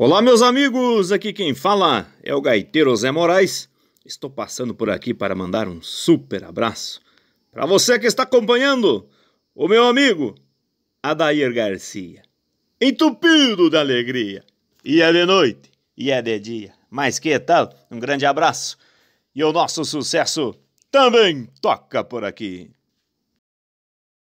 Olá, meus amigos! Aqui quem fala é o gaiteiro Zé Moraes. Estou passando por aqui para mandar um super abraço para você que está acompanhando o meu amigo Adair Garcia. Entupido de alegria. E é de noite, e é de dia. Mas que tal? Um grande abraço. E o nosso sucesso também toca por aqui.